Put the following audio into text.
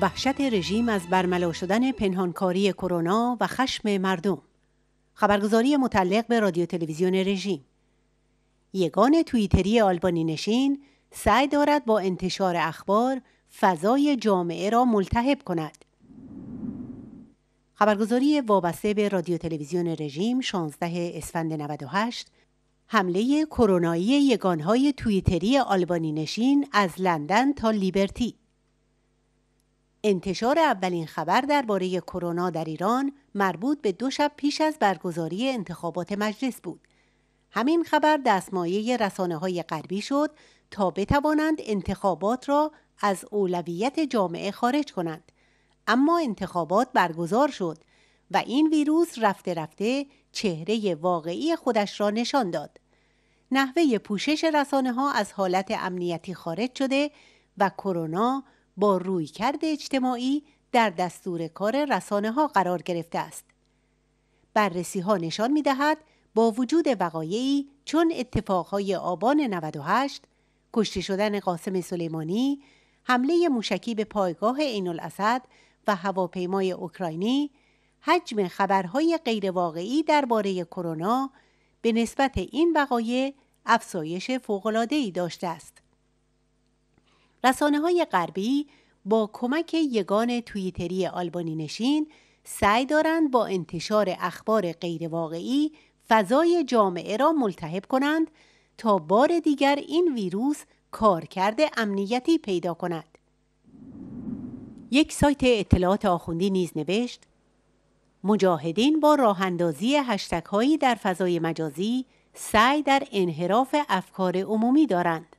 وحشت رژیم از برملا شدن پنهانکاری کرونا و خشم مردم خبرگزاری متعلق به رادیو تلویزیون رژیم یگان توییتری آلبانی نشین سعی دارد با انتشار اخبار فضای جامعه را ملتهب کند خبرگزاری وابسته به رادیو تلویزیون رژیم 16 اسفند 98 حمله کرونایی یگانهای توییتری آلبانی نشین از لندن تا لیبرتی انتشار اولین خبر درباره کرونا در ایران مربوط به دو شب پیش از برگزاری انتخابات مجلس بود. همین خبر دستمایه رسانه های غربی شد تا بتوانند انتخابات را از اولویت جامعه خارج کنند. اما انتخابات برگزار شد و این ویروس رفته رفته چهره واقعی خودش را نشان داد. نحوه پوشش رسانه ها از حالت امنیتی خارج شده و کرونا با رویکرد اجتماعی در دستور کار رسانه ها قرار گرفته است. بررسی ها نشان می دهد با وجود وقایعی چون اتفاقهای آبان 98 کشته شدن قاسم سلیمانی حمله موشکی به پایگاه عین الاسد و هواپیمای اوکراینی حجم خبرهای غیرواقعی درباره کرونا به نسبت این وقایع افزایش فوق‌العاده‌ای داشته است. رسانه های غربی با کمک یگان توییتری آلبانی نشین سعی دارند با انتشار اخبار غیرواقعی فضای جامعه را ملتهب کنند تا بار دیگر این ویروس کارکرد امنیتی پیدا کند. یک سایت اطلاعات آخوندی نیز نوشت مجاهدین با راهندازی هشتک هایی در فضای مجازی سعی در انحراف افکار عمومی دارند.